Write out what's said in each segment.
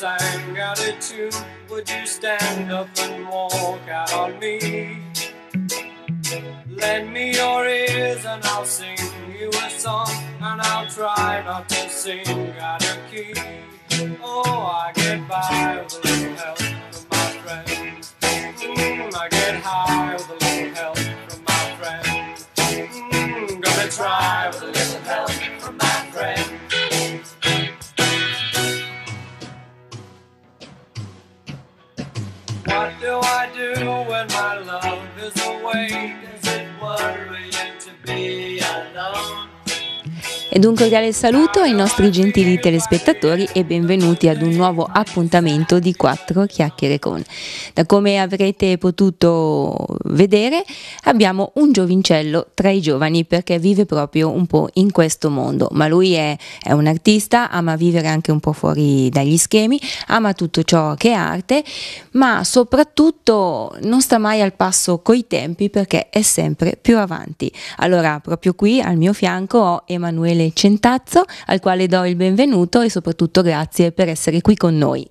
sang out a tune, would you stand up and walk out on me? Lend me your ears and I'll sing you a song, and I'll try not to sing out of key. Oh, I get by with a little help from my friends. Mm, I get high with a little help from my friends. Mm, gonna try. do I do when my love is awake? Is it worry to be alone? E dunque un saluto ai nostri gentili telespettatori e benvenuti ad un nuovo appuntamento di 4 chiacchiere con. Da come avrete potuto vedere abbiamo un giovincello tra i giovani perché vive proprio un po' in questo mondo, ma lui è, è un artista, ama vivere anche un po' fuori dagli schemi, ama tutto ciò che è arte, ma soprattutto non sta mai al passo coi tempi perché è sempre più avanti. Allora proprio qui al mio fianco ho Emanuele Daniele Centazzo, al quale do il benvenuto e soprattutto grazie per essere qui con noi.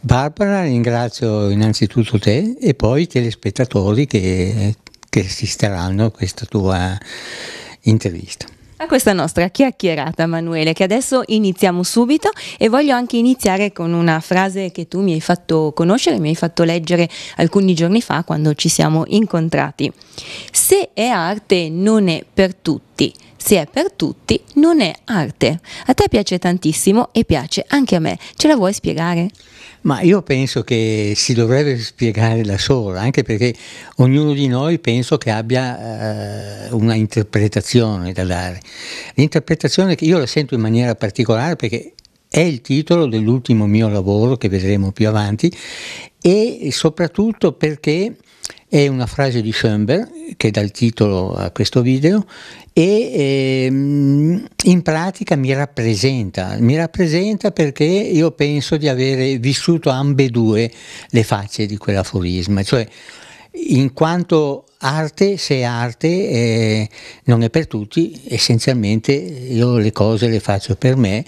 Barbara, ringrazio innanzitutto te e poi i telespettatori che, che assisteranno a questa tua intervista a questa nostra chiacchierata, Manuele, che adesso iniziamo subito e voglio anche iniziare con una frase che tu mi hai fatto conoscere, mi hai fatto leggere alcuni giorni fa quando ci siamo incontrati. Se è arte non è per tutti, se è per tutti non è arte. A te piace tantissimo e piace anche a me. Ce la vuoi spiegare? Ma io penso che si dovrebbe spiegare da sola, anche perché ognuno di noi penso che abbia eh, una interpretazione da dare. L'interpretazione che io la sento in maniera particolare perché è il titolo dell'ultimo mio lavoro che vedremo più avanti e soprattutto perché è una frase di Schoenberg che dà il titolo a questo video e ehm, in pratica mi rappresenta, mi rappresenta perché io penso di avere vissuto ambedue le facce di quell'aforisma, cioè in quanto arte, se è arte, eh, non è per tutti, essenzialmente io le cose le faccio per me,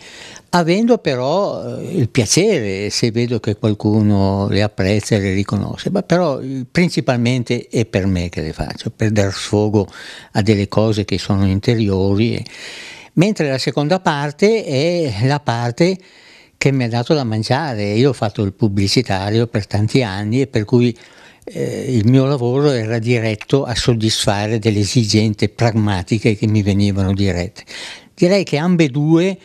avendo però eh, il piacere se vedo che qualcuno le apprezza e le riconosce, ma però eh, principalmente è per me che le faccio, per dar sfogo a delle cose che sono interiori, mentre la seconda parte è la parte che mi ha dato da mangiare, io ho fatto il pubblicitario per tanti anni e per cui eh, il mio lavoro era diretto a soddisfare delle esigenze pragmatiche che mi venivano dirette. Direi che ambedue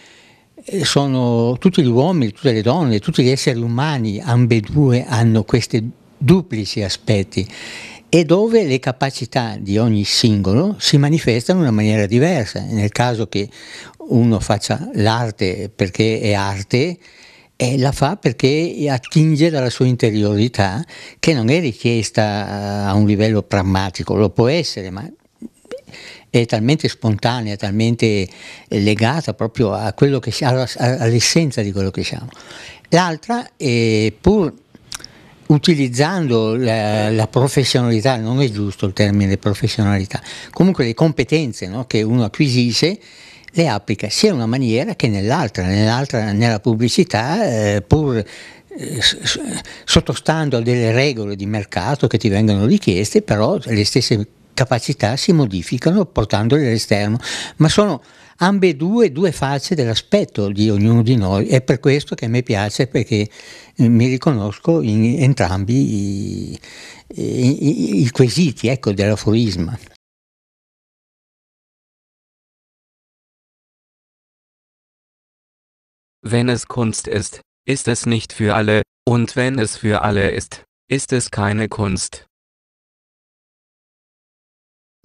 eh, sono tutti gli uomini, tutte le donne, tutti gli esseri umani, ambedue hanno questi duplici aspetti e dove le capacità di ogni singolo si manifestano in una maniera diversa. Nel caso che uno faccia l'arte perché è arte, e la fa perché attinge dalla sua interiorità che non è richiesta eh, a un livello pragmatico, lo può essere, ma è talmente spontanea, talmente eh, legata proprio siamo, all'essenza di quello che siamo. L'altra, è, pur utilizzando la, la, professionalità, non è giusto il termine professionalità, comunque le competenze no, che uno acquisisce, le applica sia in una maniera che nell'altra, nell'altra nella pubblicità, eh, pur eh, sottostando a delle regole di mercato che ti vengono richieste, però le stesse capacità si modificano portandole all'esterno, ma sono ambedue due facce dell'aspetto di ognuno di noi, è per questo che a me piace perché eh, mi riconosco in entrambi i, i, i quesiti ecco, dell'aforisma. Wenn es Kunst ist, ist es nicht für alle, und wenn es für alle ist, ist es keine Kunst.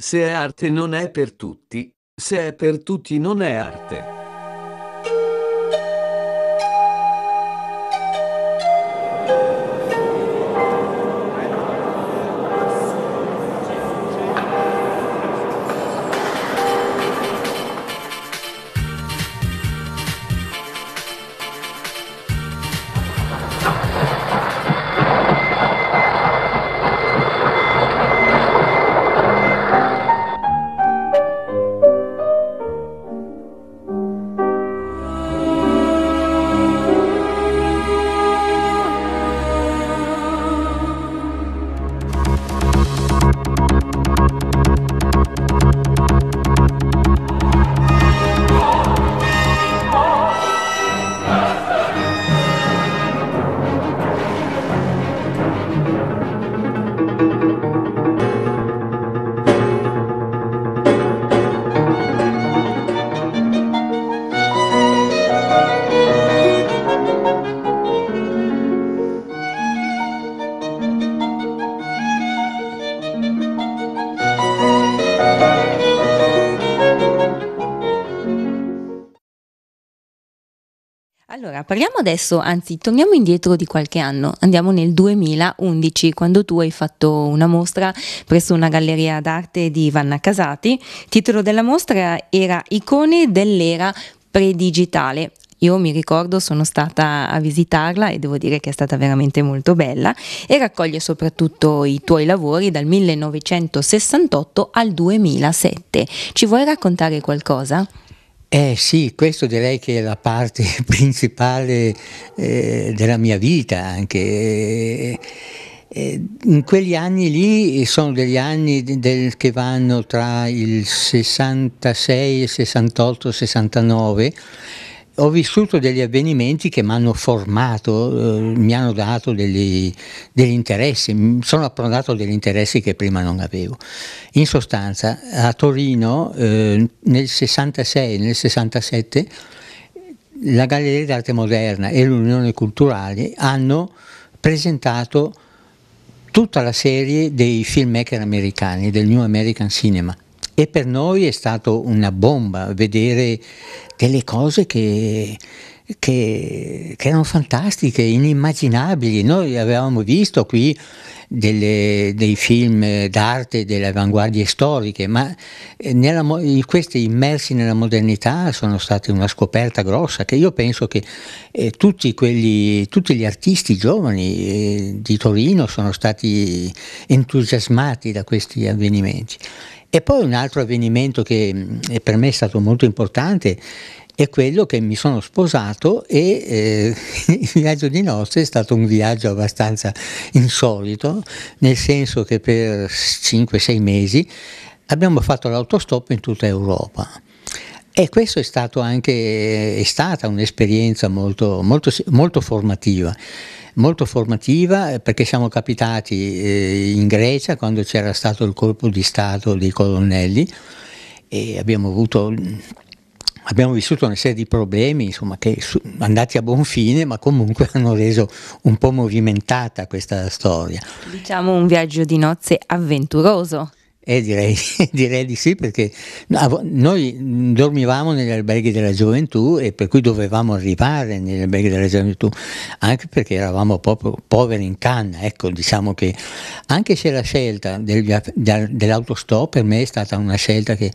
Se è arte non è per tutti, se è per tutti non è arte. parliamo adesso, anzi, torniamo indietro di qualche anno. Andiamo nel 2011, quando tu hai fatto una mostra presso una galleria d'arte di Vanna Casati. Il titolo della mostra era Icone dell'era predigitale. Io mi ricordo, sono stata a visitarla e devo dire che è stata veramente molto bella e raccoglie soprattutto i tuoi lavori dal 1968 al 2007. Ci vuoi raccontare qualcosa? Eh sì, questo direi che è la parte principale eh, della mia vita anche. Eh, eh, in quegli anni lì sono degli anni del, che vanno tra il 66 e 68, 69 ho vissuto degli avvenimenti che mi hanno formato, eh, mi hanno dato degli, degli interessi, sono approdato degli interessi che prima non avevo. In sostanza, a Torino eh, nel 66 e nel 67 la Galleria d'Arte Moderna e l'Unione Culturale hanno presentato tutta la serie dei filmmaker americani, del New American Cinema e per noi è stata una bomba vedere delle cose che, che, che, erano fantastiche, inimmaginabili. Noi avevamo visto qui delle, dei film d'arte delle avanguardie storiche, ma eh, nella, questi immersi nella modernità sono stati una scoperta grossa che io penso che eh, tutti, quelli, tutti, gli artisti giovani eh, di Torino sono stati entusiasmati da questi avvenimenti. E poi un altro avvenimento che mm, per me è stato molto importante è quello che mi sono sposato e eh, il viaggio di nozze è stato un viaggio abbastanza insolito, nel senso che per 5-6 mesi abbiamo fatto l'autostop in tutta Europa. E questo è, stato anche, è stata un'esperienza molto, molto, molto formativa molto formativa eh, perché siamo capitati eh, in Grecia quando c'era stato il colpo di Stato dei colonnelli e abbiamo avuto abbiamo vissuto una serie di problemi insomma, che su, andati a buon fine ma comunque hanno reso un po' movimentata questa storia. Diciamo un viaggio di nozze avventuroso. Eh, direi, direi, di sì perché noi dormivamo negli alberghi della gioventù e per cui dovevamo arrivare negli alberghi della gioventù anche perché eravamo proprio poveri in canna ecco diciamo che anche se la scelta del, dell'autostop per me è stata una scelta che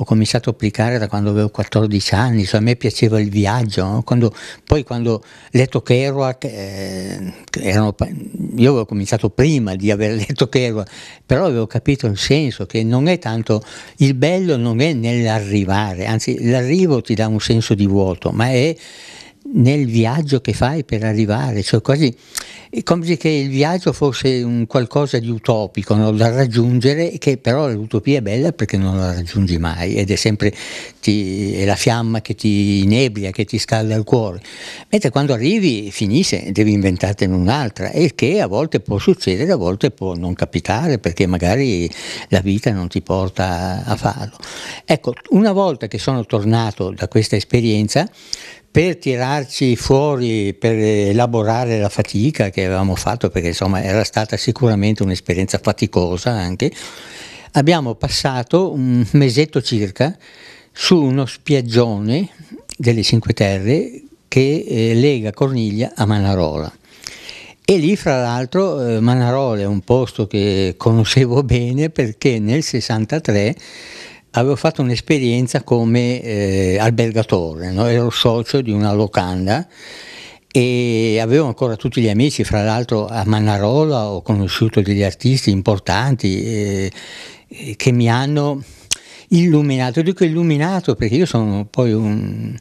ho cominciato a applicare da quando avevo 14 anni, so, a me piaceva il viaggio, no? quando, poi quando letto Kerouac, eh, erano, io avevo cominciato prima di aver letto Kerouac, però avevo capito il senso, che non è tanto, il bello non è nell'arrivare, anzi l'arrivo ti dà un senso di vuoto, ma è nel viaggio che fai per arrivare, cioè quasi è come se il viaggio fosse un qualcosa di utopico no? da raggiungere, che però l'utopia è bella perché non la raggiungi mai ed è sempre ti, è la fiamma che ti inebria, che ti scalda il cuore, mentre quando arrivi finisce, devi inventartene un'altra e che a volte può succedere, a volte può non capitare perché magari la vita non ti porta a farlo. Ecco, una volta che sono tornato da questa esperienza, per tirarci fuori, per elaborare la fatica che avevamo fatto, perché insomma era stata sicuramente un'esperienza faticosa anche, abbiamo passato un mesetto circa su uno spiaggione delle Cinque Terre che eh, lega Corniglia a Manarola. E lì, fra l'altro, eh, Manarola è un posto che conoscevo bene perché nel 63 avevo fatto un'esperienza come eh, albergatore, no? ero socio di una locanda e avevo ancora tutti gli amici, fra l'altro a Manarola ho conosciuto degli artisti importanti eh, eh, che mi hanno illuminato, dico illuminato perché io sono poi un,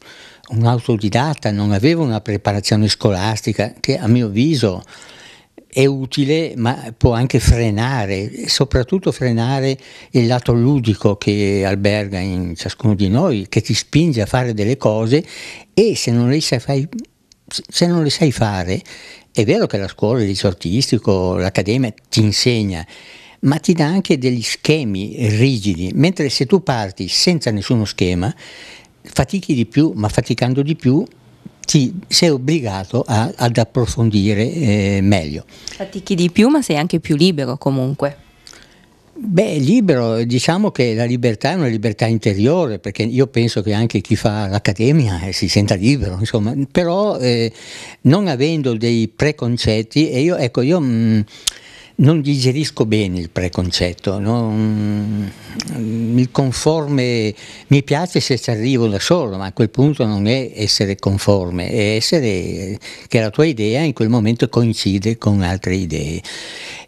un autodidatta, non avevo una preparazione scolastica che a mio avviso è utile ma può anche frenare, soprattutto frenare il lato ludico che alberga in ciascuno di noi, che ti spinge a fare delle cose e se non le sai, fai, non le sai fare, è vero che la scuola, il liceo artistico, l'accademia ti insegna, ma ti dà anche degli schemi rigidi, mentre se tu parti senza nessuno schema, fatichi di più, ma faticando di più ti sei obbligato a, ad approfondire eh, meglio. Fatichi di più, ma sei anche più libero comunque. Beh, libero, diciamo che la libertà è una libertà interiore, perché io penso che anche chi fa l'accademia eh, si senta libero, insomma, però eh, non avendo dei preconcetti, e io, ecco, io mh, mm, non digerisco bene il preconcetto, non, il conforme mi piace se ci arrivo da solo, ma a quel punto non è essere conforme, è essere che la tua idea in quel momento coincide con altre idee.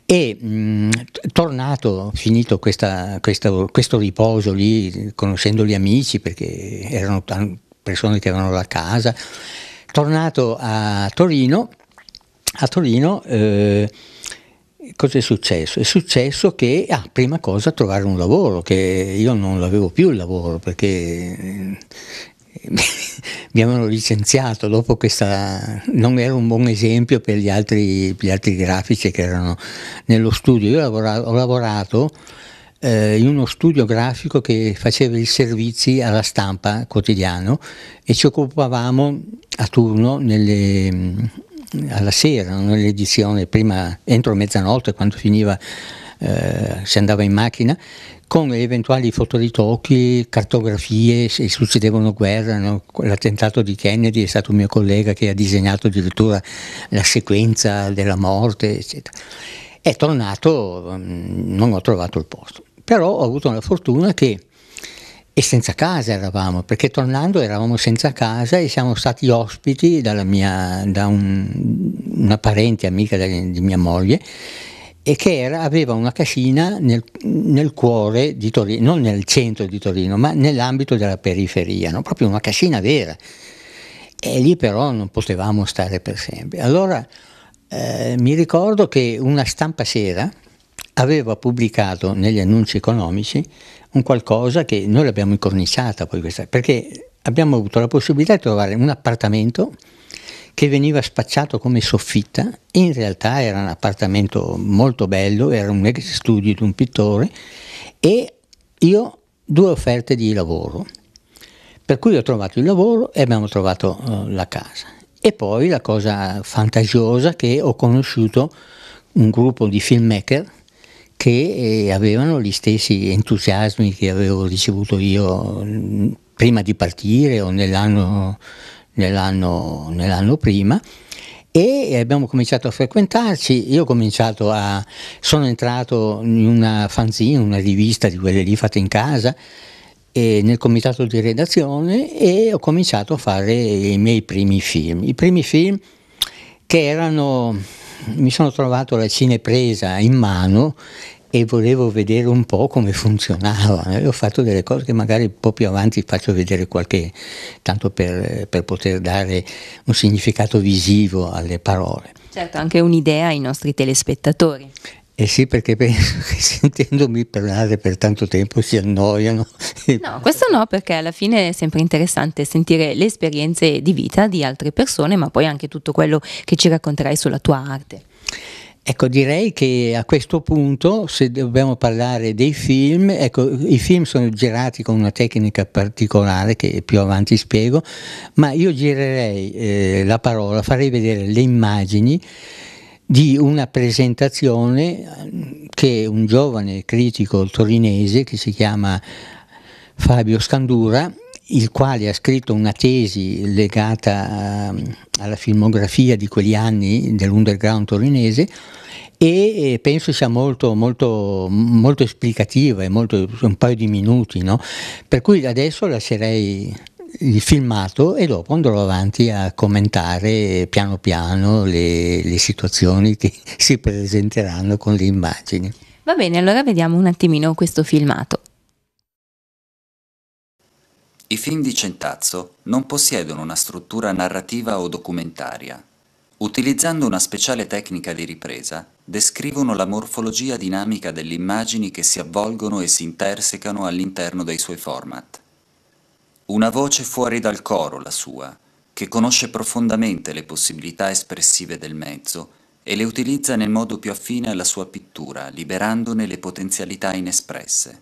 E mh, tornato, finito questa, questa, questo riposo lì, conoscendo gli amici, perché erano persone che erano da casa, tornato a Torino, a Torino eh, cosa è successo? È successo che, ah, prima cosa, trovare un lavoro, che io non avevo più il lavoro perché eh, mi avevano licenziato dopo questa non era un buon esempio per gli altri, gli altri grafici che erano nello studio io lavoravo, ho lavorato eh, in uno studio grafico che faceva i servizi alla stampa quotidiano e ci occupavamo a turno nelle alla sera, non le prima entro mezzanotte quando finiva eh, si andava in macchina con eventuali fotoritocchi, cartografie, se succedevano guerre, no? l'attentato di Kennedy è stato un mio collega che ha disegnato addirittura la sequenza della morte, eccetera. È tornato, mm, non ho trovato il posto, però ho avuto la fortuna che e senza casa eravamo, perché tornando eravamo senza casa e siamo stati ospiti mia, da un, una parente amica di, di mia moglie e che era, aveva una cascina nel, nel, cuore di Torino, non nel centro di Torino, ma nell'ambito della periferia, no? proprio una cascina vera. E lì però non potevamo stare per sempre. Allora eh, mi ricordo che una stampa sera aveva pubblicato negli annunci economici un qualcosa che noi l'abbiamo incorniciata poi questa, perché abbiamo avuto la possibilità di trovare un appartamento che veniva spacciato come soffitta, in realtà era un appartamento molto bello, era un ex studio di un pittore e io due offerte di lavoro, per cui ho trovato il lavoro e abbiamo trovato uh, la casa. E poi la cosa fantasiosa che ho conosciuto un gruppo di filmmaker che eh, avevano gli stessi entusiasmi che avevo ricevuto io mm, prima di partire o nell'anno, nell'anno, nell'anno prima e eh, abbiamo cominciato a frequentarci, io ho cominciato a, sono entrato in una fanzine, una rivista di quelle lì fatte in casa, nel comitato di redazione e ho cominciato a fare i miei primi film. I primi film che erano mi sono trovato la cinepresa in mano e volevo vedere un po' come funzionava. Ho fatto delle cose che magari un po' più avanti faccio vedere qualche, tanto per, per poter dare un significato visivo alle parole. Certo, anche un'idea ai nostri telespettatori. Eh sì, perché penso che sentendomi parlare per tanto tempo si annoiano. No, questo no, perché alla fine è sempre interessante sentire le esperienze di vita di altre persone, ma poi anche tutto quello che ci racconterai sulla tua arte. Ecco, direi che a questo punto, se dobbiamo parlare dei film, ecco, i film sono girati con una tecnica particolare che più avanti spiego, ma io girerei eh, la parola, farei vedere le immagini di una presentazione ehm, che un giovane critico torinese che si chiama Fabio Scandura, il quale ha scritto una tesi legata ehm, alla filmografia di quegli anni dell'underground torinese e eh, penso sia molto, molto, molto esplicativa e molto, un paio di minuti, no? per cui adesso lascerei il filmato e dopo andrò avanti a commentare piano piano le, le situazioni che si presenteranno con le immagini. Va bene, allora vediamo un attimino questo filmato. I film di Centazzo non possiedono una struttura narrativa o documentaria. Utilizzando una speciale tecnica di ripresa, descrivono la morfologia dinamica delle immagini che si avvolgono e si intersecano all'interno dei suoi format. Una voce fuori dal coro la sua, che conosce profondamente le possibilità espressive del mezzo e le utilizza nel modo più affine alla sua pittura, liberandone le potenzialità inespresse.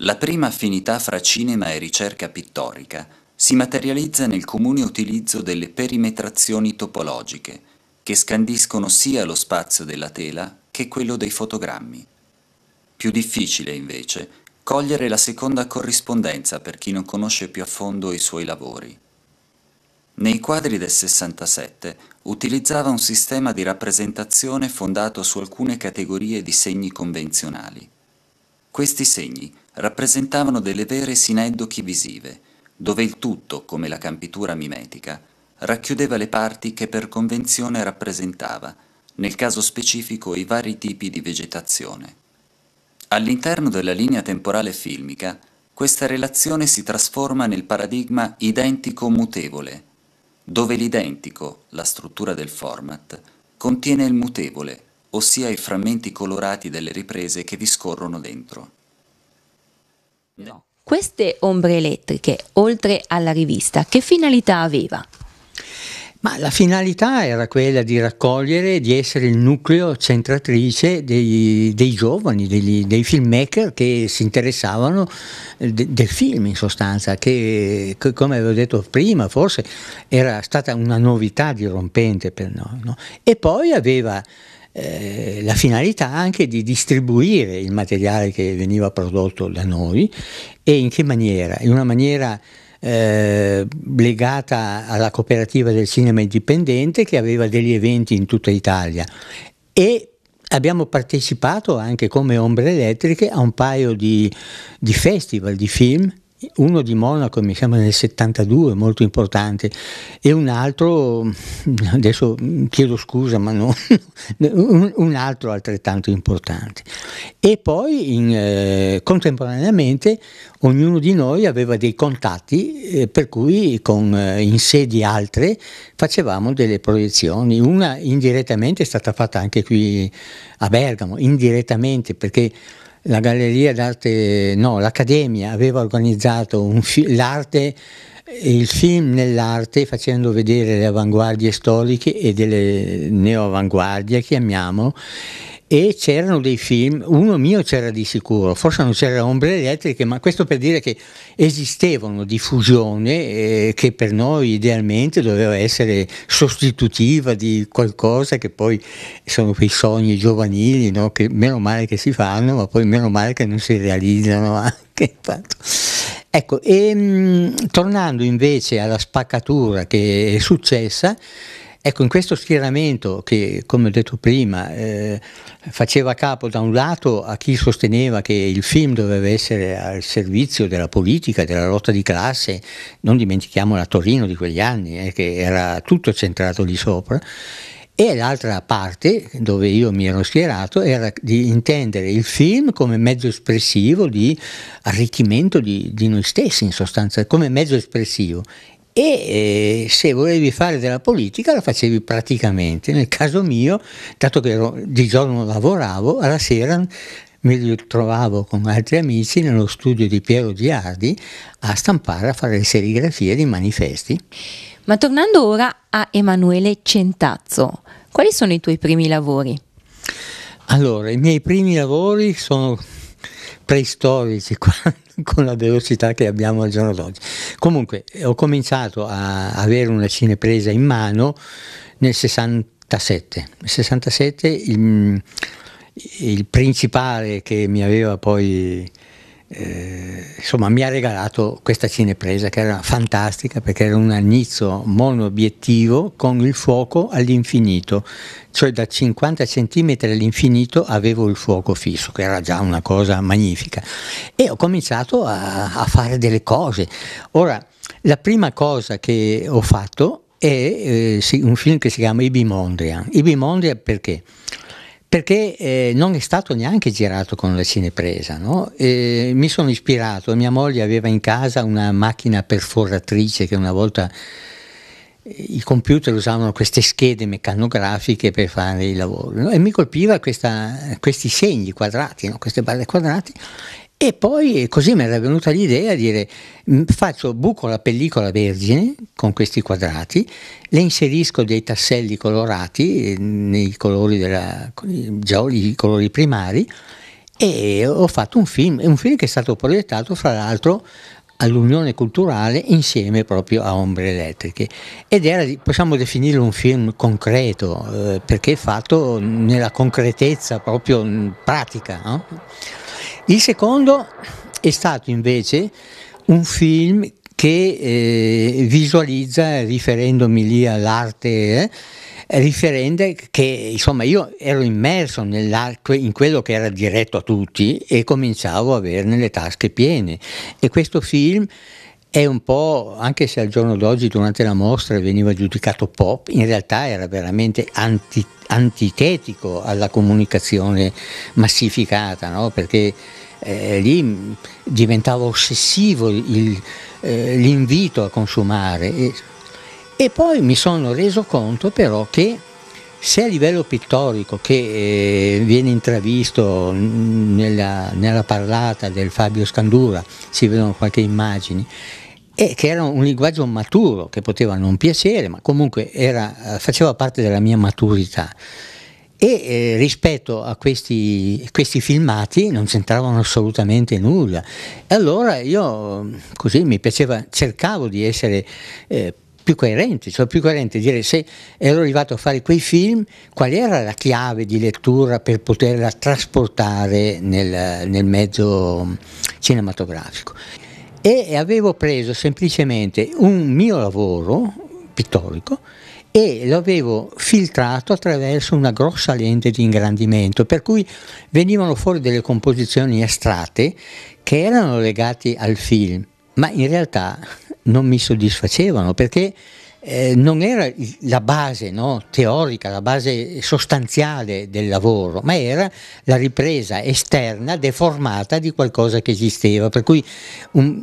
La prima affinità fra cinema e ricerca pittorica si materializza nel comune utilizzo delle perimetrazioni topologiche, che scandiscono sia lo spazio della tela che quello dei fotogrammi. Più difficile, invece, cogliere la seconda corrispondenza per chi non conosce più a fondo i suoi lavori. Nei quadri del 67 utilizzava un sistema di rappresentazione fondato su alcune categorie di segni convenzionali. Questi segni rappresentavano delle vere sineddochi visive, dove il tutto, come la campitura mimetica, racchiudeva le parti che per convenzione rappresentava, nel caso specifico i vari tipi di vegetazione. All'interno della linea temporale filmica, questa relazione si trasforma nel paradigma identico-mutevole, dove l'identico, la struttura del format, contiene il mutevole, ossia i frammenti colorati delle riprese che vi scorrono dentro. No. Queste ombre elettriche, oltre alla rivista, che finalità aveva? Ma la finalità era quella di raccogliere, di essere il nucleo centratrice dei, dei giovani, degli, dei filmmaker che si interessavano eh, de, del film in sostanza, che come avevo detto prima forse era stata una novità dirompente per noi. No? E poi aveva eh, la finalità anche di distribuire il materiale che veniva prodotto da noi e in che maniera? In una maniera eh, legata alla cooperativa del cinema indipendente che aveva degli eventi in tutta Italia e abbiamo partecipato anche come ombre elettriche a un paio di, di festival di film uno di Monaco mi sembra nel 72, molto importante, e un altro, adesso chiedo scusa, ma no, un altro altrettanto importante. E poi in, eh, contemporaneamente ognuno di noi aveva dei contatti eh, per cui con, eh, in sedi altre facevamo delle proiezioni, una indirettamente è stata fatta anche qui a Bergamo, indirettamente perché la galleria d'arte, no, l'Accademia aveva organizzato fi- l'arte il film nell'arte facendo vedere le avanguardie storiche e delle neoavanguardie, chiamiamo, e c'erano dei film, uno mio c'era di sicuro, forse non c'era ombre elettriche, ma questo per dire che esistevano diffusione eh, che per noi idealmente doveva essere sostitutiva di qualcosa che poi sono quei sogni giovanili, no? che meno male che si fanno, ma poi meno male che non si realizzano anche. Tanto. Ecco, e, ehm, mh, tornando invece alla spaccatura che è successa, Ecco, in questo schieramento che, come ho detto prima, eh, faceva capo da un lato a chi sosteneva che il film doveva essere al servizio della politica, della lotta di classe, non dimentichiamo la Torino di quegli anni, eh, che era tutto centrato lì sopra, e l'altra parte, dove io mi ero schierato, era di intendere il film come mezzo espressivo di arricchimento di, di noi stessi, in sostanza, come mezzo espressivo e eh, se volevi fare della politica la facevi praticamente. Nel caso mio, dato che ero, di giorno lavoravo, alla sera mi ritrovavo con altri amici nello studio di Piero Giardi a stampare, a fare le serigrafie di manifesti. Ma tornando ora a Emanuele Centazzo, quali sono i tuoi primi lavori? Allora, i miei primi lavori sono preistorici con la velocità che abbiamo al giorno d'oggi. Comunque eh, ho cominciato a avere una cinepresa in mano nel 67. Nel 67 il, il principale che mi aveva poi eh, insomma, mi ha regalato questa cinepresa che era fantastica perché era un agnizio monobiettivo con il fuoco all'infinito, cioè da 50 cm all'infinito avevo il fuoco fisso, che era già una cosa magnifica. E ho cominciato a, a fare delle cose. Ora, la prima cosa che ho fatto è eh, un film che si chiama Ibimondria. Ibimondria I Bimondria perché? perché eh, non è stato neanche girato con la cinepresa. No? Eh, mi sono ispirato, mia moglie aveva in casa una macchina perforatrice che una volta eh, i computer usavano queste schede meccanografiche per fare i lavori no? e mi colpiva questa, questi segni quadrati, no? queste barre quadrate e poi così mi era venuta l'idea di dire faccio buco la pellicola vergine con questi quadrati, le inserisco dei tasselli colorati eh, nei colori, della, i colori primari e ho fatto un film, un film che è stato proiettato fra l'altro all'Unione Culturale insieme proprio a Ombre Elettriche ed era, possiamo definirlo un film concreto eh, perché è fatto nella concretezza proprio pratica. No? Il secondo è stato invece un film che eh, visualizza, riferendomi lì all'arte, eh, riferende che insomma io ero immerso in quello che era diretto a tutti e cominciavo a averne le tasche piene e questo film è un po', anche se al giorno d'oggi durante la mostra veniva giudicato pop, in realtà era veramente anti, antitetico alla comunicazione massificata, no? perché eh, lì diventava ossessivo il, eh, l'invito a consumare. E, e, poi mi sono reso conto però che se a livello pittorico che eh, viene intravisto nella, nella parlata del Fabio Scandura, si vedono qualche immagine, e che era un linguaggio maturo, che poteva non piacere, ma comunque era, eh, faceva parte della mia maturità. E eh, rispetto a questi, questi, filmati non c'entravano assolutamente nulla. E allora io così mi piaceva, cercavo di essere eh, più coerente, cioè più coerente dire se ero arrivato a fare quei film, qual era la chiave di lettura per poterla trasportare nel, nel mezzo cinematografico e avevo preso semplicemente un mio lavoro pittorico e lo avevo filtrato attraverso una grossa lente di ingrandimento, per cui venivano fuori delle composizioni astratte che erano legate al film, ma in realtà non mi soddisfacevano perché eh, non era la base no, teorica, la base sostanziale del lavoro, ma era la ripresa esterna, deformata di qualcosa che esisteva. Per cui un,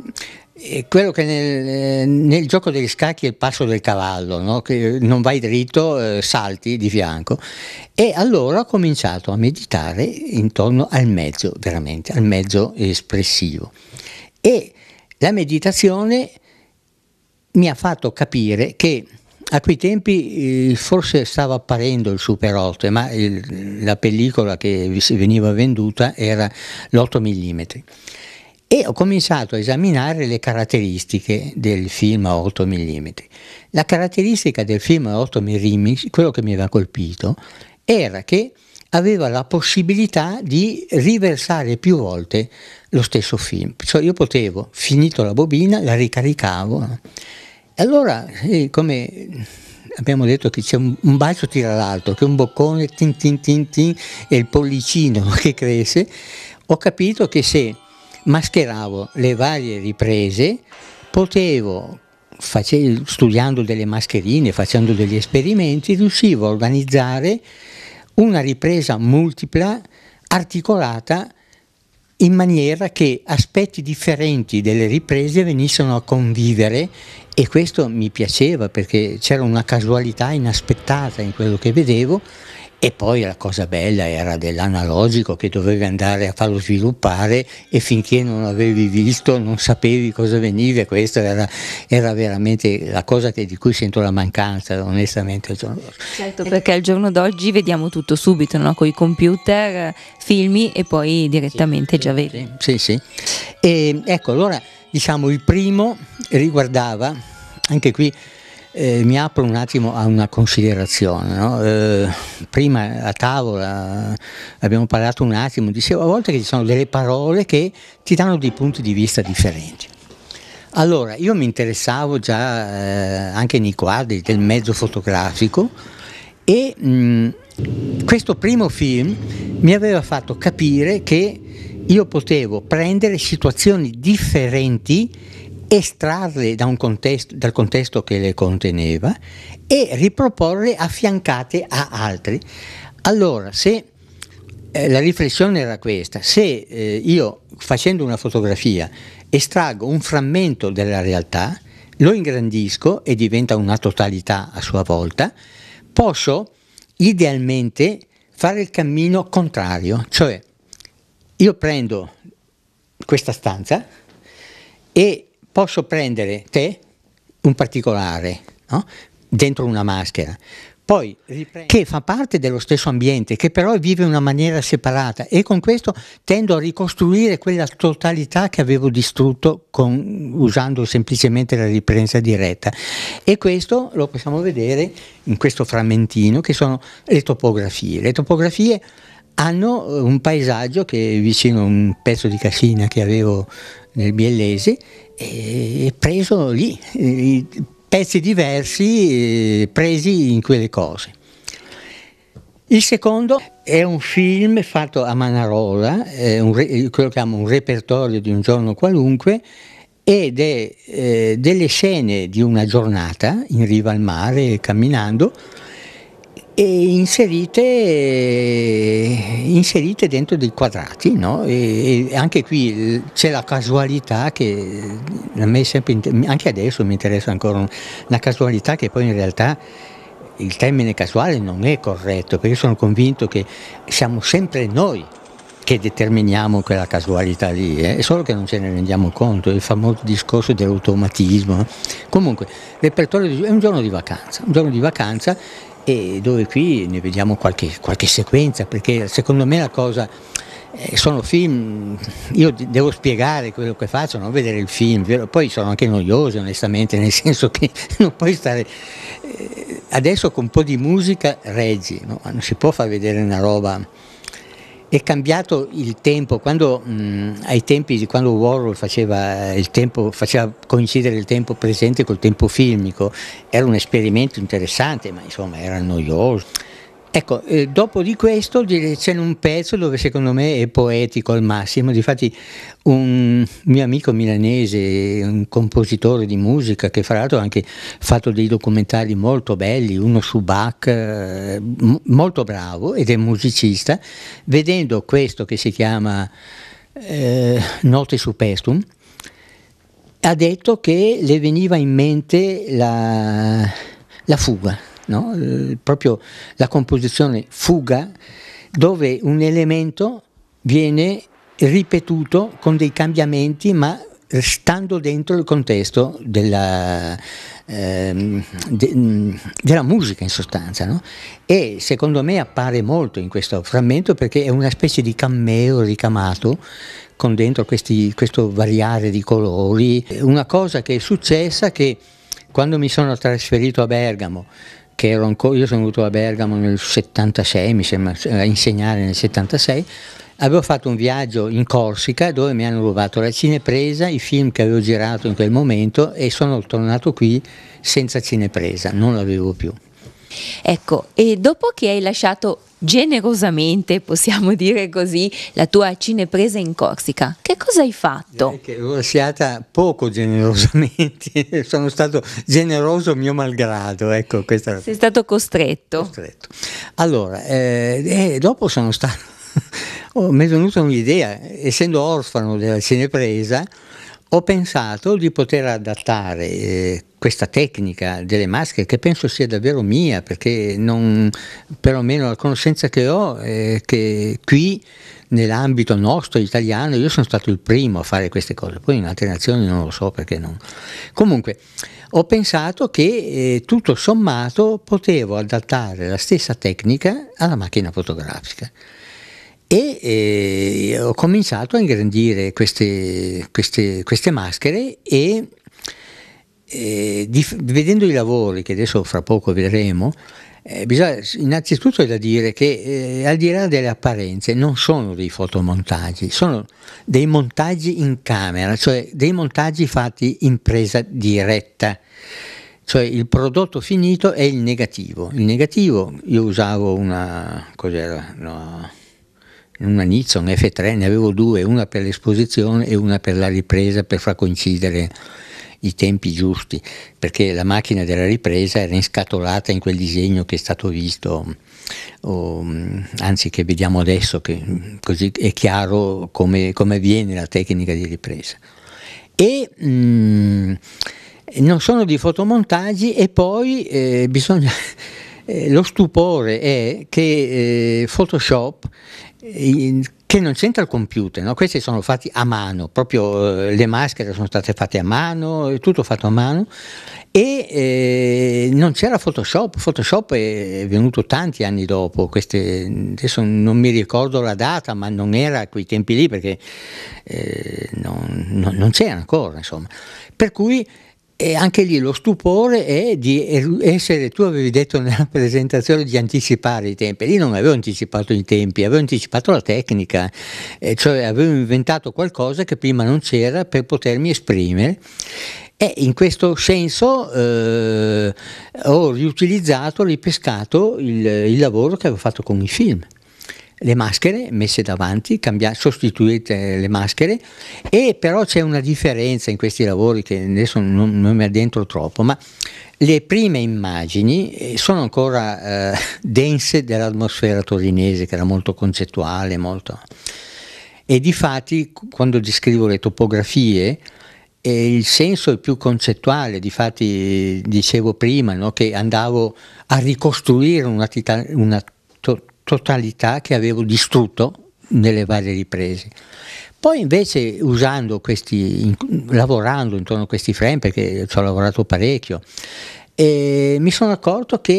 eh, quello che nel, eh, nel, gioco degli scacchi è il passo del cavallo, no? che non vai dritto, eh, salti di fianco. E allora ho cominciato a meditare intorno al mezzo, veramente, al mezzo espressivo. E la meditazione mi ha fatto capire che a quei tempi eh, forse stava apparendo il Super 8, ma il, la pellicola che veniva venduta era l'8 mm. E ho cominciato a esaminare le caratteristiche del film a 8 mm. La caratteristica del film a 8 mm, quello che mi aveva colpito, era che aveva la possibilità di riversare più volte lo stesso film. Cioè io potevo, finito la bobina, la ricaricavo allora, sì, come abbiamo detto che c'è un, un bacio tira l'altro, che un boccone tin tin tin tin e il pollicino che cresce, ho capito che se mascheravo le varie riprese potevo face- studiando delle mascherine, facendo degli esperimenti, riuscivo a organizzare una ripresa multipla articolata in maniera che aspetti differenti delle riprese venissero a convivere e questo mi piaceva perché c'era una casualità inaspettata in quello che vedevo e poi la cosa bella era dell'analogico che dovevi andare a farlo sviluppare e finché non avevi visto non sapevi cosa veniva, questa era, era veramente la cosa che, di cui sento la mancanza onestamente al giorno d'oggi. Certo, perché al giorno d'oggi vediamo tutto subito, no? con i computer, eh, filmi e poi direttamente sì, già vedi. Sì, sì. E, ecco, allora Diciamo, il primo riguardava, anche qui eh, mi apro un attimo a una considerazione, no? eh, prima a tavola abbiamo parlato un attimo, dicevo a volte che ci sono delle parole che ti danno dei punti di vista differenti. Allora, io mi interessavo già eh, anche nei quadri del mezzo fotografico e mh, mm, questo primo film mi aveva fatto capire che io potevo prendere situazioni differenti, estrarle da contesto, dal contesto che le conteneva e riproporle affiancate a altri. Allora, se eh, la riflessione era questa, se eh, io facendo una fotografia estraggo un frammento della realtà, lo ingrandisco e diventa una totalità a sua volta, posso idealmente fare il cammino contrario, cioè io prendo questa stanza e posso prendere te, un particolare, no? dentro una maschera. Poi, che fa parte dello stesso ambiente, che però vive in una maniera separata e con questo tendo a ricostruire quella totalità che avevo distrutto con, usando semplicemente la ripresa diretta. E questo lo possiamo vedere in questo frammentino che sono le topografie. Le topografie hanno eh, un paesaggio che è vicino a un pezzo di cascina che avevo nel Biellese, e preso lì, pezzi diversi eh, presi in quelle cose. Il secondo è un film fatto a Manarola, un, eh, quello che chiamo un repertorio di un giorno qualunque, ed è eh, delle scene di una giornata in riva al mare, camminando, e inserite, inserite, dentro dei quadrati. No? E, e anche qui c'è la casualità che a me sempre, anche adesso mi interessa ancora, la casualità che poi in realtà il termine casuale non è corretto, perché sono convinto che siamo sempre noi che determiniamo quella casualità lì, eh? è eh? solo che non ce ne rendiamo conto, il famoso discorso dell'automatismo. Comunque, repertorio di, è un giorno di vacanza, un giorno di vacanza e dove qui ne vediamo qualche, qualche sequenza perché secondo me la cosa eh, sono film, io devo spiegare quello che faccio, non vedere il film, poi sono anche noiosi onestamente, nel senso che non puoi stare... Eh, adesso con un po' di musica reggi, no? non si può far vedere una roba è cambiato il tempo, quando, mh, ai tempi di quando Warhol faceva, eh, il tempo, faceva, coincidere il tempo presente col tempo filmico, era un esperimento interessante, ma insomma era noioso Ecco, eh, dopo di questo c'è un pezzo dove secondo me è poetico al massimo, difatti un mio amico milanese, un compositore di musica che fra l'altro ha anche fatto dei documentari molto belli, uno su Bach, eh, molto bravo ed è musicista, vedendo questo che si chiama eh, Note su Pestum, ha detto che le veniva in mente la, la fuga no? eh, proprio la composizione fuga, dove un elemento viene ripetuto con dei cambiamenti, ma stando dentro il contesto della, ehm, de, mm, della musica in sostanza. No? E secondo me appare molto in questo frammento perché è una specie di cammeo ricamato con dentro questi, questo variare di colori. Una cosa che è successa che quando mi sono trasferito a Bergamo che ero ancora, io sono venuto a Bergamo nel 76, mi sembra, a insegnare nel 76, avevo fatto un viaggio in Corsica dove mi hanno rubato la cinepresa, i film che avevo girato in quel momento e sono tornato qui senza cinepresa, non l'avevo più. Ecco, e dopo che hai lasciato generosamente, possiamo dire così, la tua cinepresa in Corsica. Che cosa hai fatto? che l'ho lasciata poco generosamente, sono stato generoso mio malgrado, ecco questa Sei stato costretto. costretto. Allora, eh, eh dopo sono stato, oh, mi è venuta un'idea, essendo orfano della cinepresa, ho pensato di poter adattare... Eh, questa tecnica delle maschere che penso sia davvero mia perché non, perlomeno la conoscenza che ho è che qui nell'ambito nostro italiano io sono stato il primo a fare queste cose, poi in altre nazioni non lo so perché non. Comunque ho pensato che eh, tutto sommato potevo adattare la stessa tecnica alla macchina fotografica e eh, ho cominciato a ingrandire queste, queste, queste maschere e eh, dif- vedendo i lavori che adesso fra poco vedremo, eh, bisogna, innanzitutto è da dire che eh, al di là delle apparenze non sono dei fotomontaggi, sono dei montaggi in camera, cioè dei montaggi fatti in presa diretta. Cioè il prodotto finito è il negativo. Il negativo io usavo una, cos'era? Una, una Nizza, un F3, ne avevo due, una per l'esposizione e una per la ripresa per far coincidere i tempi giusti, perché la macchina della ripresa era inscatolata in quel disegno che è stato visto, o, mm, anzi che vediamo adesso, che mm, così è chiaro come, come avviene la tecnica di ripresa. E, mh, mm, non sono di fotomontaggi e poi eh, bisogna... Eh, lo stupore è che eh, Photoshop eh, che non c'entra il computer, no? questi sono fatti a mano, proprio eh, le maschere sono state fatte a mano, eh, tutto fatto a mano e eh, non c'era Photoshop, Photoshop è venuto tanti anni dopo, queste, adesso non mi ricordo la data ma non era a quei tempi lì perché eh, non, non, non c'era ancora insomma, per cui e anche lì lo stupore è di essere, tu avevi detto nella presentazione di anticipare i tempi, lì non avevo anticipato i tempi, avevo anticipato la tecnica, eh, cioè avevo inventato qualcosa che prima non c'era per potermi esprimere e in questo senso eh, ho riutilizzato, ripescato il, il lavoro che avevo fatto con i film le maschere messe davanti, cambiate, sostituite le maschere e però c'è una differenza in questi lavori che adesso non, non mi addentro troppo, ma le prime immagini eh, sono ancora eh, dense dell'atmosfera torinese che era molto concettuale, molto... e di fatti quando descrivo le topografie e eh, il senso è più concettuale, difatti dicevo prima no, che andavo a ricostruire una, tita- una to- totalità che avevo distrutto nelle varie riprese. Poi invece usando questi, in, lavorando intorno a questi frame, perché ci ho lavorato parecchio, eh, mi sono accorto che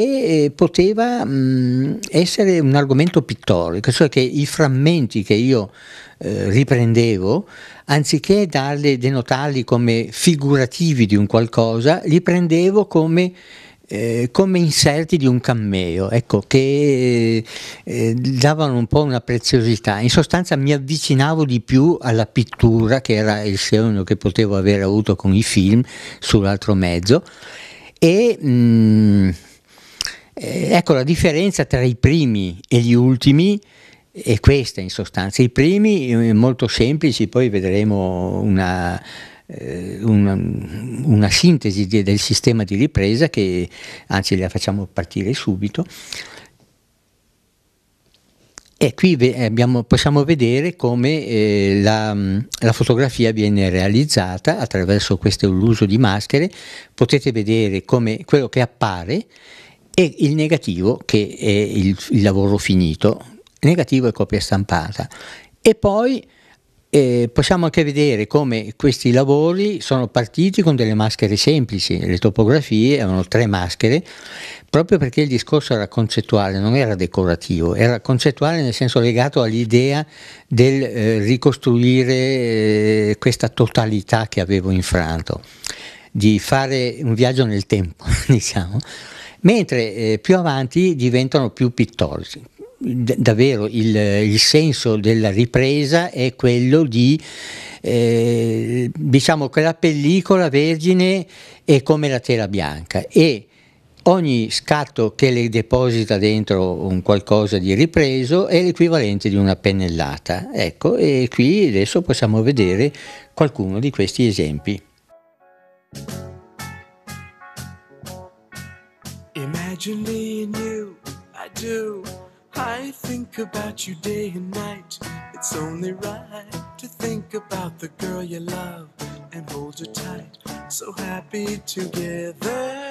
eh, poteva mh, mm, essere un argomento pittorico, cioè che i frammenti che io eh, riprendevo, anziché darli, denotarli come figurativi di un qualcosa, li prendevo come eh, come inserti di un cameo, ecco, che eh, davano un po' una preziosità. In sostanza mi avvicinavo di più alla pittura, che era il sogno che potevo aver avuto con i film sull'altro mezzo, e mh, mm, eh, ecco la differenza tra i primi e gli ultimi è questa in sostanza. I primi eh, molto semplici, poi vedremo una eh, una, una, sintesi di, del sistema di ripresa che anzi la facciamo partire subito. E qui abbiamo, possiamo vedere come eh, la, la, fotografia viene realizzata attraverso questo l'uso di maschere, potete vedere come quello che appare e il negativo che è il, il lavoro finito, negativo è copia stampata. E poi e possiamo anche vedere come questi lavori sono partiti con delle maschere semplici, le topografie erano tre maschere, proprio perché il discorso era concettuale, non era decorativo, era concettuale nel senso legato all'idea del eh, ricostruire eh, questa totalità che avevo infranto, di fare un viaggio nel tempo, diciamo mentre eh, più avanti diventano più pittorici davvero il, il, senso della ripresa è quello di, eh, diciamo che la pellicola vergine è come la tela bianca e ogni scatto che le deposita dentro un qualcosa di ripreso è l'equivalente di una pennellata. Ecco, e qui adesso possiamo vedere qualcuno di questi esempi. Imagine me and you, I do. I think about you day and night. It's only right to think about the girl you love and hold her tight. So happy together.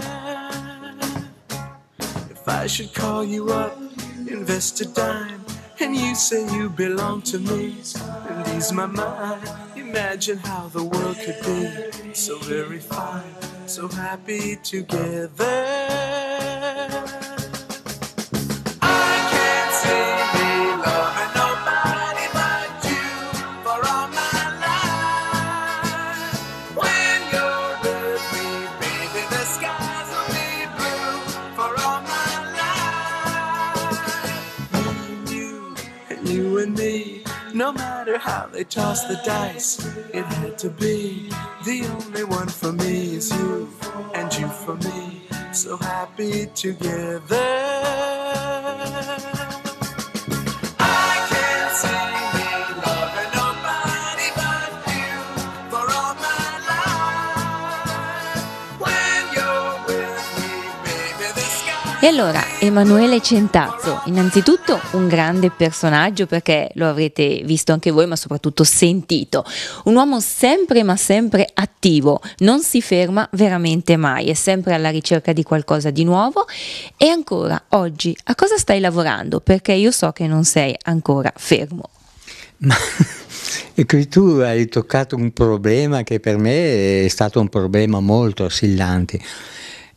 If I should call you up, invest a dime, and you say you belong to me, and ease my mind. Imagine how the world could be so very fine, so happy together. how they tossed the dice, it had to be. The only one for me is you, and you for me. So happy together. E allora, Emanuele Centazzo, innanzitutto un grande personaggio perché lo avrete visto anche voi, ma soprattutto sentito. Un uomo sempre ma sempre attivo, non si ferma veramente mai, è sempre alla ricerca di qualcosa di nuovo. E ancora, oggi a cosa stai lavorando? Perché io so che non sei ancora fermo. Ma ecco, tu hai toccato un problema che per me è stato un problema molto assillante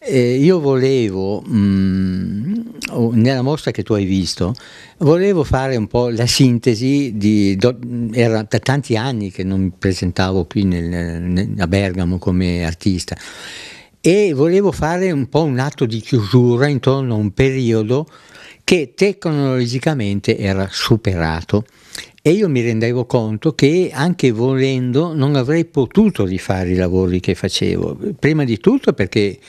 eh, io volevo, mh, mm, oh, nella mostra che tu hai visto, volevo fare un po' la sintesi di... Do, era da tanti anni che non mi presentavo qui nel, nel, a Bergamo come artista e volevo fare un po' un atto di chiusura intorno a un periodo che tecnologicamente era superato e io mi rendevo conto che anche volendo non avrei potuto rifare i lavori che facevo, prima di tutto perché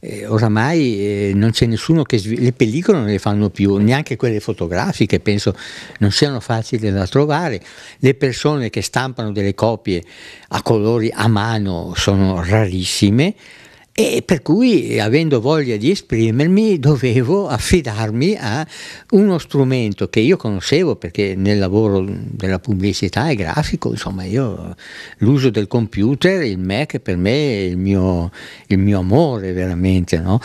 eh, oramai eh, non c'è nessuno che svil- le pellicole non le fanno più, neanche quelle fotografiche, penso non siano facili da trovare, le persone che stampano delle copie a colori a mano sono rarissime, e per cui avendo voglia di esprimermi dovevo affidarmi a uno strumento che io conoscevo perché nel lavoro della pubblicità e grafico, insomma io l'uso del computer, il Mac per me è il mio, il mio amore veramente, no?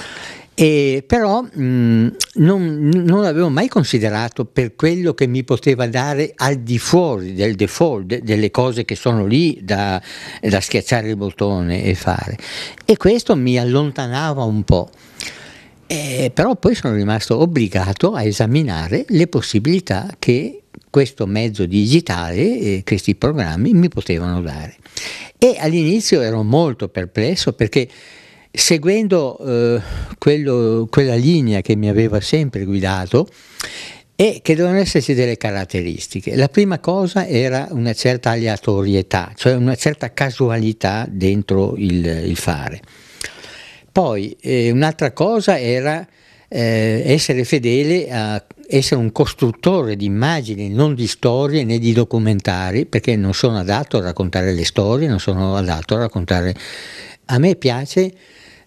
E però mh, mm, non, non avevo mai considerato per quello che mi poteva dare al di fuori del default, de, delle cose che sono lì da, da schiacciare il bottone e fare. E questo mi allontanava un po'. Eh, però poi sono rimasto obbligato a esaminare le possibilità che questo mezzo digitale, eh, questi programmi mi potevano dare. E all'inizio ero molto perplesso perché seguendo eh, quello, quella linea che mi aveva sempre guidato e che dovevano esserci delle caratteristiche. La prima cosa era una certa aleatorietà, cioè una certa casualità dentro il, il fare. Poi eh, un'altra cosa era eh, essere fedele a essere un costruttore di immagini, non di storie né di documentari, perché non sono adatto a raccontare le storie, non sono adatto a raccontare... A me piace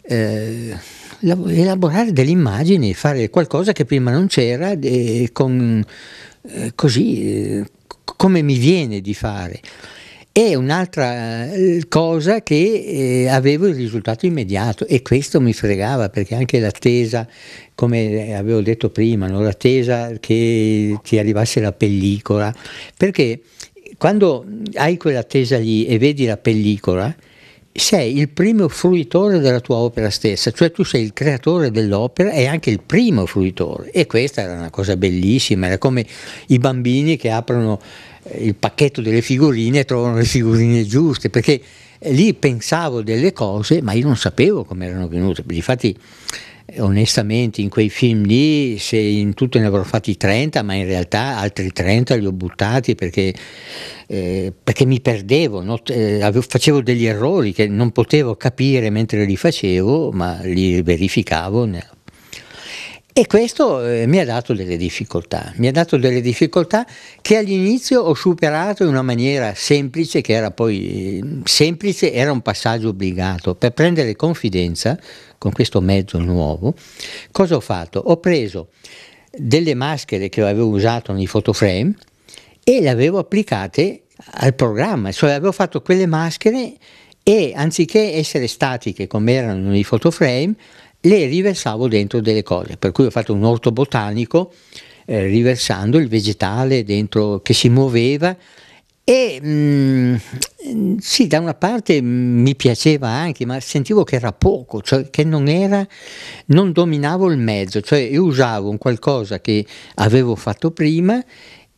eh, elaborare delle immagini, fare qualcosa che prima non c'era e con, eh, così eh, come mi viene di fare. E un'altra eh, cosa che eh, avevo il risultato immediato e questo mi fregava perché anche l'attesa, come avevo detto prima, no? l'attesa che ti arrivasse la pellicola, perché quando hai quell'attesa lì e vedi la pellicola, sei il primo fruitore della tua opera stessa, cioè tu sei il creatore dell'opera e anche il primo fruitore. E questa era una cosa bellissima, era come i bambini che aprono eh, il pacchetto delle figurine e trovano le figurine giuste, perché eh, lì pensavo delle cose, ma io non sapevo come erano venute. Infatti eh, onestamente in quei film lì se in tutto ne avrò fatti 30 ma in realtà altri 30 li ho buttati perché, eh, perché mi perdevo no? eh, avevo, facevo degli errori che non potevo capire mentre li facevo ma li verificavo e questo eh, mi ha dato delle difficoltà, mi ha dato delle difficoltà che all'inizio ho superato in una maniera semplice, che era poi eh, semplice, era un passaggio obbligato. Per prendere confidenza con questo mezzo nuovo, cosa ho fatto? Ho preso delle maschere che avevo usato nei fotoframe e le avevo applicate al programma, cioè avevo fatto quelle maschere e anziché essere statiche come erano nei fotoframe, le riversavo dentro delle cose, per cui ho fatto un orto botanico eh, riversando il vegetale dentro che si muoveva e mh, mm, sì, da una parte mi piaceva anche, ma sentivo che era poco, cioè che non era, non dominavo il mezzo, cioè io usavo un qualcosa che avevo fatto prima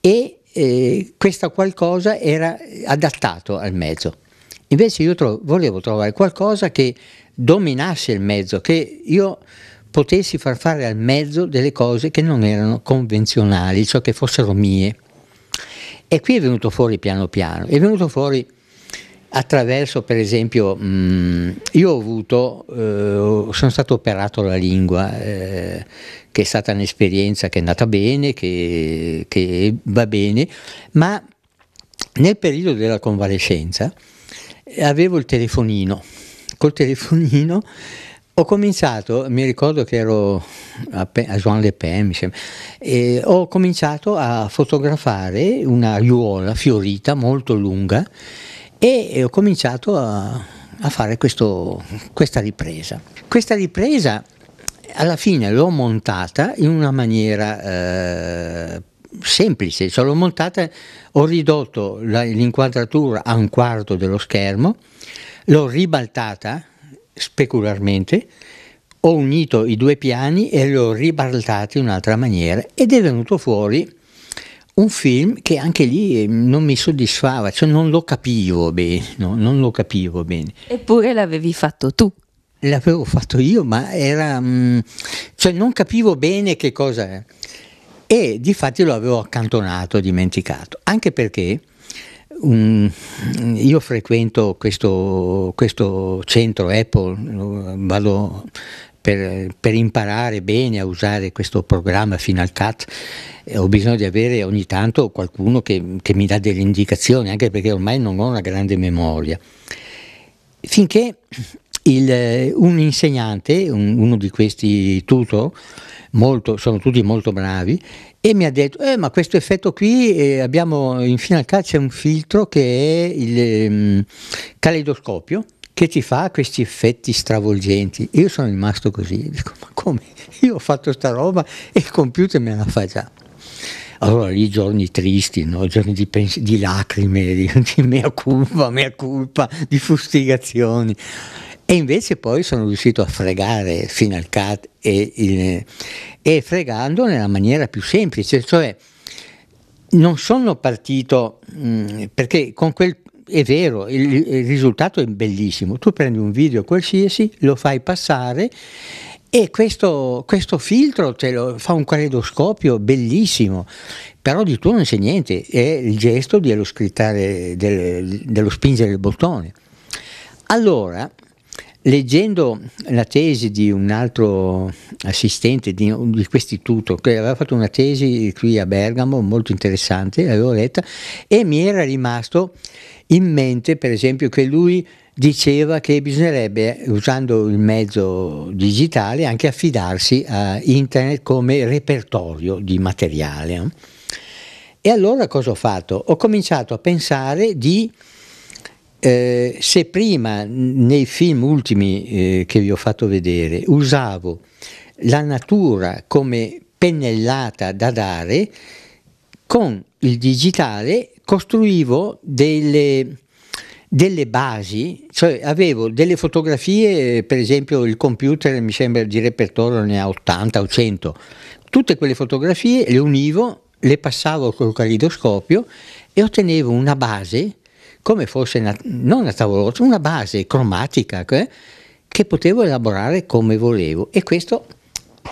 e eh, questo qualcosa era adattato al mezzo. Invece io tro- volevo trovare qualcosa che dominasse il mezzo, che io potessi far fare al mezzo delle cose che non erano convenzionali, cioè che fossero mie. E qui è venuto fuori piano piano, è venuto fuori attraverso per esempio mh, mm, io ho avuto eh, sono stato operato alla lingua eh, che è stata un'esperienza che è andata bene che, che, va bene ma nel periodo della convalescenza avevo il telefonino col telefonino ho cominciato, mi ricordo che ero a, a Juan Le Pen, mi sembra, e ho cominciato a fotografare una aiuola fiorita molto lunga e ho cominciato a, a fare questo, questa ripresa. Questa ripresa alla fine l'ho montata in una maniera eh, semplice, cioè l'ho montata, ho ridotto l'inquadratura a un quarto dello schermo L'ho ribaltata specularmente, ho unito i due piani e l'ho ribaltata in un'altra maniera ed è venuto fuori un film che anche lì eh, non mi soddisfava, cioè non lo capivo bene, no? non lo capivo bene. Eppure l'avevi fatto tu. L'avevo fatto io, ma era... Mm, cioè non capivo bene che cosa era. E di fatti lo avevo accantonato, dimenticato, anche perché Um, io frequento questo, questo, centro Apple, vado per, per, imparare bene a usare questo programma Final Cut, ho bisogno di avere ogni tanto qualcuno che, che mi dà delle indicazioni, anche perché ormai non ho una grande memoria. Finché il, un insegnante, un, uno di questi tutor, molto, sono tutti molto bravi, e mi ha detto, eh, ma questo effetto qui eh, abbiamo in Final Cut c'è un filtro che è il um, caleidoscopio che ti fa questi effetti stravolgenti. Io sono rimasto così, dico, ma come? Io ho fatto sta roba e il computer me la fa già. Allora lì giorni tristi, no? giorni di, pens- di lacrime, di, di mea culpa, mea culpa, di fustigazioni. E invece poi sono riuscito a fregare Final Cut e il, e fregando nella maniera più semplice, cioè non sono partito mh, mm, perché con quel è vero, il, il, risultato è bellissimo. Tu prendi un video qualsiasi, lo fai passare e questo, questo filtro te lo fa un caleidoscopio bellissimo, però di tu non c'è niente, è il gesto dello scrittare, del, dello spingere il bottone. Allora, leggendo la tesi di un altro assistente di, di quest'istituto che aveva fatto una tesi qui a Bergamo molto interessante, l'avevo letta e mi era rimasto in mente per esempio che lui diceva che bisognerebbe, usando il mezzo digitale, anche affidarsi a internet come repertorio di materiale. E allora cosa ho fatto? Ho cominciato a pensare di eh, se prima nei film ultimi eh, che vi ho fatto vedere usavo la natura come pennellata da dare, con il digitale costruivo delle, delle basi, cioè avevo delle fotografie, per esempio il computer mi sembra di repertorio ne ha 80 o 100, tutte quelle fotografie le univo, le passavo col calidoscopio e ottenevo una base come fosse una, non una tavolozza, una base cromatica eh, che potevo elaborare come volevo e questo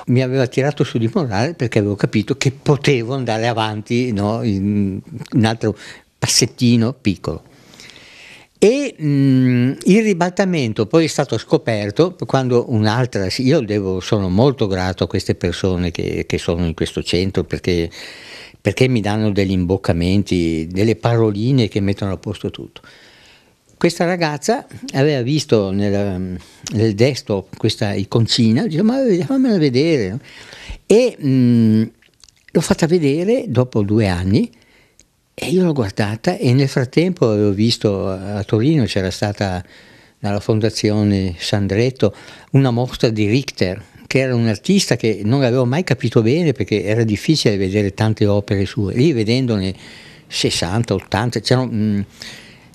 mi aveva tirato su di morale perché avevo capito che potevo andare avanti no, in un altro passettino piccolo. E mh, mm, il ribaltamento poi è stato scoperto quando un'altra, io devo, sono molto grato a queste persone che, che sono in questo centro perché perché mi danno degli imboccamenti, delle paroline che mettono a posto tutto. Questa ragazza aveva visto nel, nel desktop questa iconcina, dice ma fammela vedere. E mh, mm, l'ho fatta vedere dopo due anni e io l'ho guardata e nel frattempo avevo visto a Torino c'era stata dalla Fondazione Sandretto una mostra di Richter che era un artista che non avevo mai capito bene perché era difficile vedere tante opere sue, lì vedendone 60, 80, mh,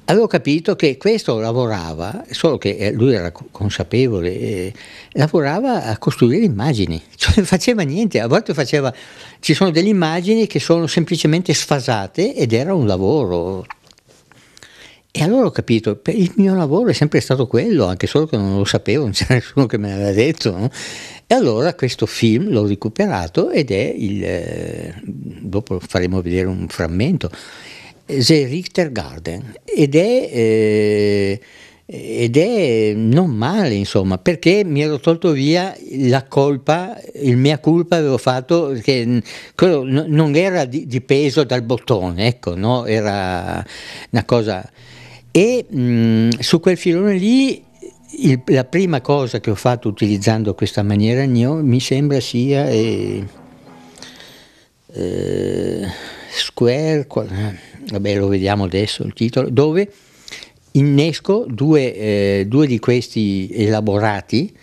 avevo capito che questo lavorava, solo che eh, lui era consapevole, eh, lavorava a costruire immagini, cioè faceva niente, a volte faceva, ci sono delle immagini che sono semplicemente sfasate ed era un lavoro e allora ho capito, il mio lavoro è sempre stato quello, anche solo che non lo sapevo, non c'era nessuno che me l'aveva detto. No? E allora questo film l'ho recuperato ed è il, eh, dopo faremo vedere un frammento, The Richter Garden, ed è... Eh, ed è non male, insomma, perché mi ero tolto via la colpa, il mia colpa avevo fatto che non era di, di peso dal bottone, ecco, no? era una cosa e mh, mm, su quel filone lì il, la prima cosa che ho fatto utilizzando questa maniera mio, mi sembra sia eh, eh, Square, qual, eh, vabbè lo vediamo adesso il titolo, dove innesco due, eh, due di questi elaborati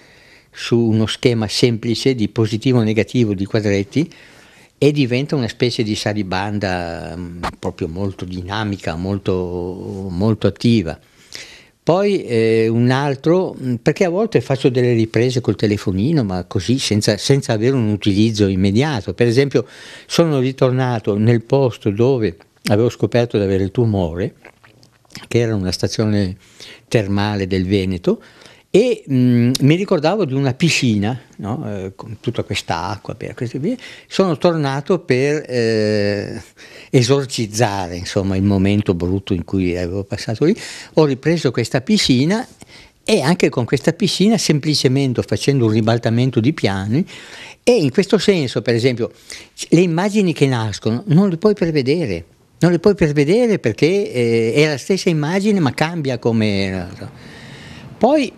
su uno schema semplice di positivo-negativo di quadretti e diventa una specie di saribanda mm, proprio molto dinamica, molto, molto attiva. Poi eh, un altro, mm, perché a volte faccio delle riprese col telefonino, ma così senza, senza avere un utilizzo immediato. Per esempio, sono ritornato nel posto dove avevo scoperto di avere il tumore, che era una stazione termale del Veneto, e mh, mi ricordavo di una piscina, no? eh, con tutta questa acqua, per queste via. sono tornato per eh, esorcizzare insomma, il momento brutto in cui avevo passato lì, ho ripreso questa piscina e anche con questa piscina semplicemente facendo un ribaltamento di piani e in questo senso per esempio le immagini che nascono non le puoi prevedere. Non le puoi prevedere perché eh, è la stessa immagine ma cambia come... Poi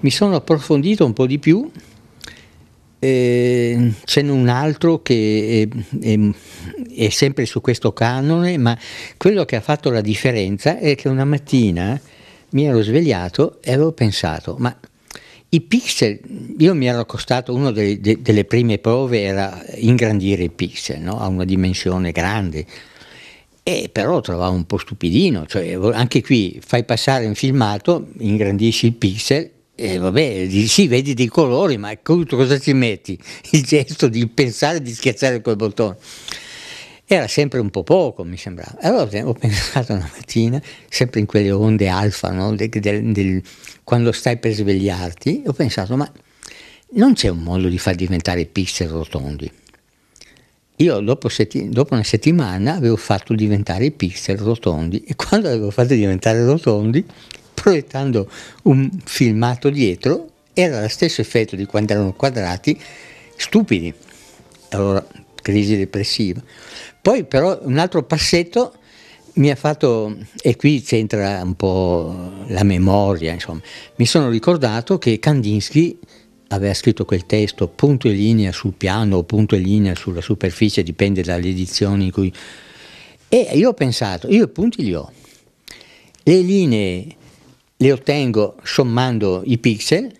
mi sono approfondito un po' di più. Eh, ce n'è un altro che è, è, è, sempre su questo canone, ma quello che ha fatto la differenza è che una mattina mi ero svegliato e avevo pensato, ma i pixel, io mi ero accostato, una de, de, delle prime prove era ingrandire i pixel no? a una dimensione grande, e però trovavo un po' stupidino, cioè anche qui fai passare un filmato, ingrandisci il pixel eh, vabbè, sì, vedi dei colori, ma ecco, cosa ci metti? Il gesto di pensare di schiacciare quel bottone. Era sempre un po' poco, mi sembrava. Allora ho pensato una mattina, sempre in quelle onde alfa, no? del, del, del, quando stai per svegliarti, ho pensato, ma non c'è un modo di far diventare pixel rotondi. Io dopo, setti- dopo, una settimana avevo fatto diventare i pixel rotondi e quando avevo fatto diventare rotondi proiettando un filmato dietro era lo stesso effetto di quando erano quadrati, stupidi. Allora, crisi depressiva. Poi però un altro passetto mi ha fatto, e qui c'entra un po' la memoria, insomma, mi sono ricordato che Kandinsky aveva scritto quel testo punto e linea sul piano o punto e linea sulla superficie, dipende dalle edizioni in cui... E io ho pensato, io i punti li ho, le linee le ottengo sommando i pixel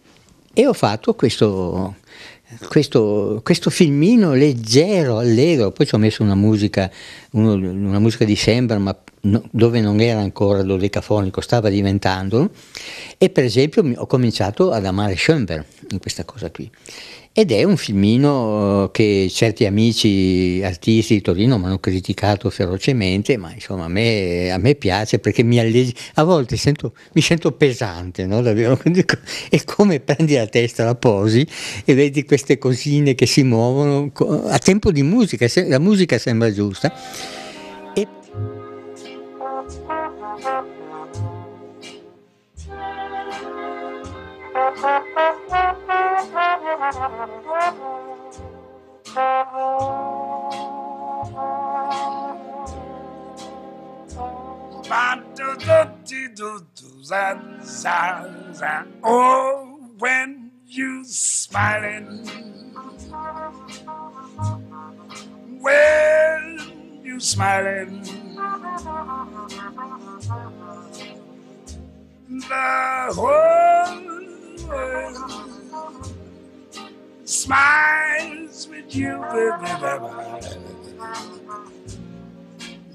e ho fatto questo, questo, questo filmino leggero, allegro, poi ci ho messo una musica una musica di sembra, ma no, dove non era ancora dodecafonico, stava diventando. E per esempio ho cominciato ad amare Schoenberg in questa cosa qui. Ed è un filmino eh, che certi amici artisti di Torino mi hanno criticato ferocemente, ma insomma a me, a me piace perché mi allegi, a volte sento, mi sento pesante, no? davvero, è come prendi la testa, la posi e vedi queste cosine che si muovono a tempo di musica, la musica sembra giusta. Oh, when you smiling, when you smiling.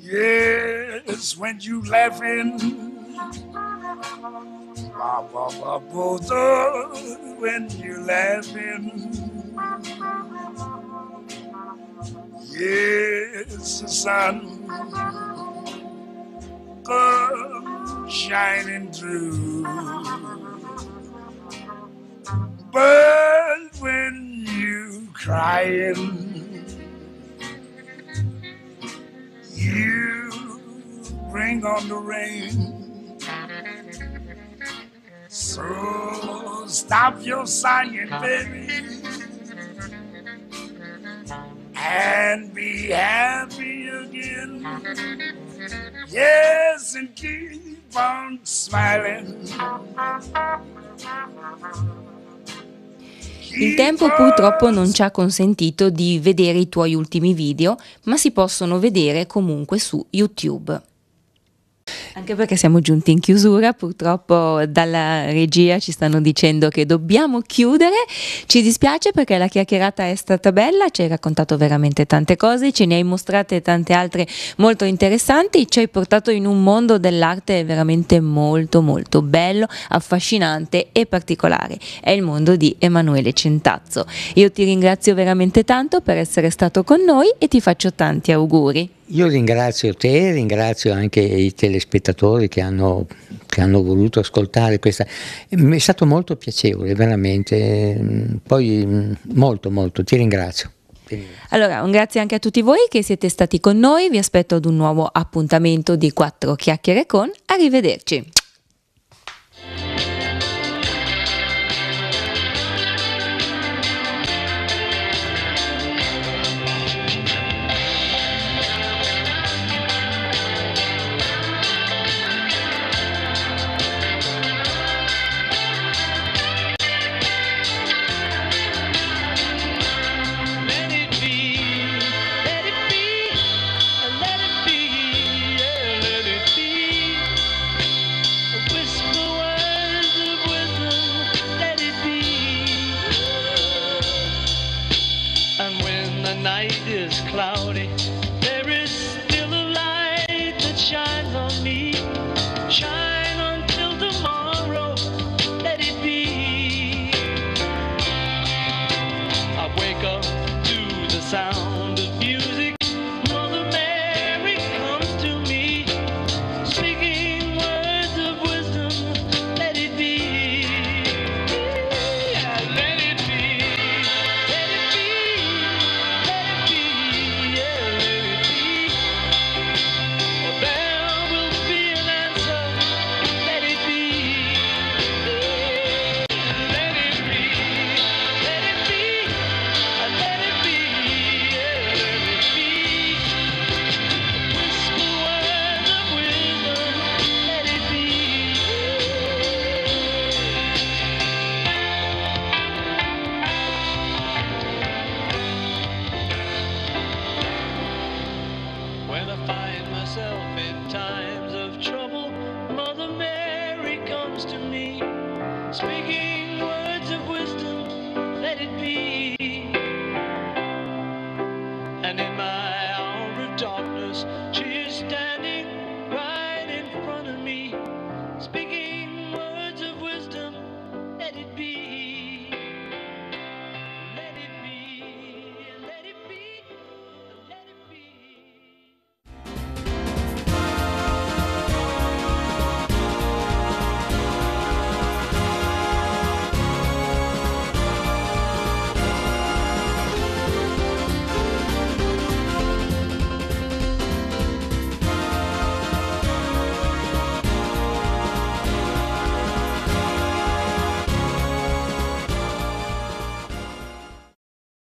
Yes, when you laughing, ba ba ba bozo, when you laughing. Yes, the sun comes shining through. But when you crying. You bring on the rain. So stop your sighing, baby, and be happy again. Yes, and keep on smiling. Il tempo purtroppo non ci ha consentito di vedere i tuoi ultimi video, ma si possono vedere comunque su YouTube. Anche perché siamo giunti in chiusura, purtroppo dalla regia ci stanno dicendo che dobbiamo chiudere. Ci dispiace perché la chiacchierata è stata bella, ci hai raccontato veramente tante cose, ce ne hai mostrate tante altre molto interessanti, ci hai portato in un mondo dell'arte veramente molto molto bello, affascinante e particolare. È il mondo di Emanuele Centazzo. Io ti ringrazio veramente tanto per essere stato con noi e ti faccio tanti auguri. Io ringrazio te, ringrazio anche i telespettatori che hanno, che hanno, voluto ascoltare questa. Mi è stato molto piacevole, veramente. Poi molto, molto, ti ringrazio. Allora, un grazie anche a tutti voi che siete stati con noi. Vi aspetto ad un nuovo appuntamento di Quattro chiacchiere con. Arrivederci.